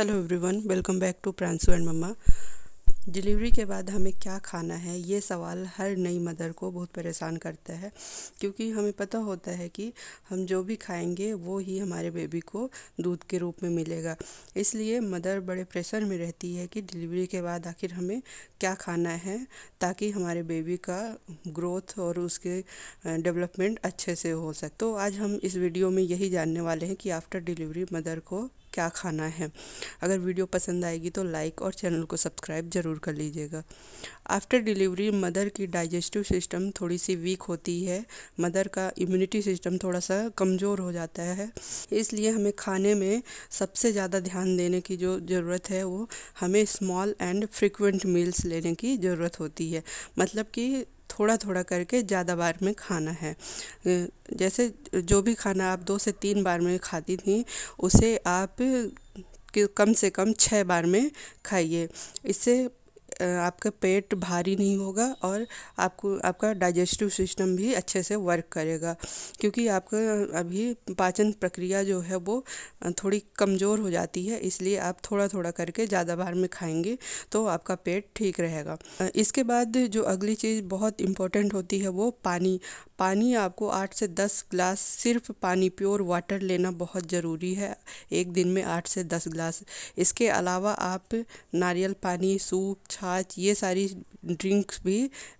hello everyone welcome back to Pranshu and mumma delivery के बाद हमें क्या खाना है ये सवाल हर नई मदर को बहुत परेशान करता है क्योंकि हमें पता होता है कि हम जो भी खाएंगे वो ही हमारे बेबी को दूध के रूप में मिलेगा इसलिए मदर बड़े प्रेशर में रहती है कि डिलीवरी के बाद आखिर हमें क्या खाना है ताकि हमारे बेबी का ग्रोथ और उसके डेवलपमेंट अच्छे से हो सके तो आज हम इस वीडियो में यही जानने वाले हैं कि आफ्टर डिलीवरी मदर को क्या खाना है अगर वीडियो पसंद आएगी तो लाइक और चैनल को सब्सक्राइब ज़रूर कर लीजिएगा आफ्टर डिलीवरी मदर की डाइजेस्टिव सिस्टम थोड़ी सी वीक होती है मदर का इम्यूनिटी सिस्टम थोड़ा सा कमज़ोर हो जाता है इसलिए हमें खाने में सबसे ज़्यादा ध्यान देने की जो ज़रूरत है वो हमें स्मॉल एंड फ्रिक्वेंट मील्स लेने की ज़रूरत होती है मतलब कि थोड़ा थोड़ा करके ज़्यादा बार में खाना है जैसे जो भी खाना आप दो से तीन बार में खाती थी उसे आप कि कम से कम छः बार में खाइए इससे आपका पेट भारी नहीं होगा और आपको आपका डाइजेस्टिव सिस्टम भी अच्छे से वर्क करेगा क्योंकि आपका अभी पाचन प्रक्रिया जो है वो थोड़ी कमज़ोर हो जाती है इसलिए आप थोड़ा थोड़ा करके ज़्यादा बार में खाएंगे तो आपका पेट ठीक रहेगा इसके बाद जो अगली चीज़ बहुत इम्पोर्टेंट होती है वो पानी पानी आपको आठ से दस ग्लास सिर्फ पानी प्योर वाटर लेना बहुत ज़रूरी है एक दिन में आठ से दस ग्लास इसके अलावा आप नारियल पानी सूप छा छाछ ये सारी ड्रिंक्स भी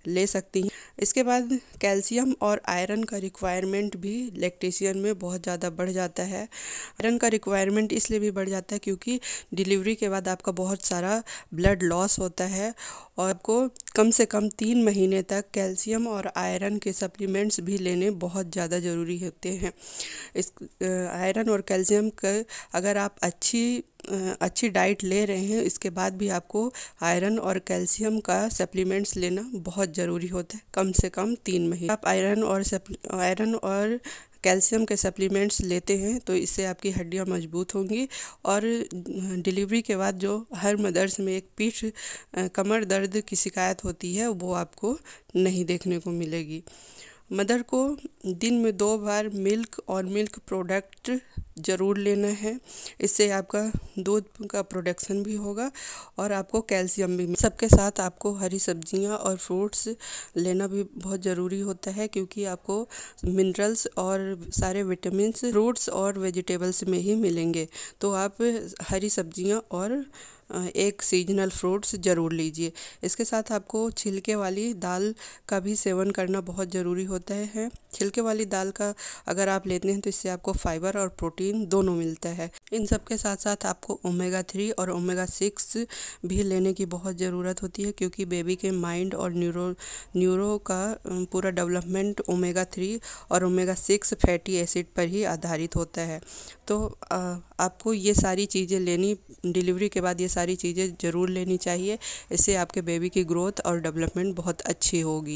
ले सकती हैं इसके बाद कैल्शियम और आयरन का रिक्वायरमेंट भी लैक्टेशियन में बहुत ज़्यादा बढ़ जाता है आयरन का रिक्वायरमेंट इसलिए भी बढ़ जाता है क्योंकि डिलीवरी के बाद आपका बहुत सारा ब्लड लॉस होता है और आपको कम से कम तीन महीने तक कैल्शियम और आयरन के सप्लीमेंट्स भी लेने बहुत ज़्यादा ज़रूरी होते हैं इस आयरन और कैल्शियम का अगर आप अच्छी अच्छी डाइट ले रहे हैं इसके बाद भी आपको आयरन और कैल्शियम का सप्लीमेंट्स लेना बहुत ज़रूरी होता है कम से कम तीन महीने आप आयरन और आयरन और कैल्शियम के सप्लीमेंट्स लेते हैं तो इससे आपकी हड्डियां मजबूत होंगी और डिलीवरी के बाद जो हर मदर्स में एक पीठ कमर दर्द की शिकायत होती है वो आपको नहीं देखने को मिलेगी मदर को दिन में दो बार मिल्क और मिल्क प्रोडक्ट ज़रूर लेना है इससे आपका दूध का प्रोडक्शन भी होगा और आपको कैल्शियम भी सबके साथ आपको हरी सब्जियां और फ्रूट्स लेना भी बहुत ज़रूरी होता है क्योंकि आपको मिनरल्स और सारे विटामिन फ्रूट्स और वेजिटेबल्स में ही मिलेंगे तो आप हरी सब्जियां और एक सीजनल फ्रूट्स ज़रूर लीजिए इसके साथ आपको छिलके वाली दाल का भी सेवन करना बहुत ज़रूरी होता है छिलके वाली दाल का अगर आप लेते हैं तो इससे आपको फाइबर और प्रोटीन दोनों मिलता है इन सब के साथ साथ आपको ओमेगा थ्री और ओमेगा सिक्स भी लेने की बहुत ज़रूरत होती है क्योंकि बेबी के माइंड और न्यूरो न्यूरो का पूरा डेवलपमेंट ओमेगा थ्री और ओमेगा सिक्स फैटी एसिड पर ही आधारित होता है तो आ, आपको ये सारी चीज़ें लेनी डिलीवरी के बाद ये सारी चीज़ें ज़रूर लेनी चाहिए इससे आपके बेबी की ग्रोथ और डेवलपमेंट बहुत अच्छी होगी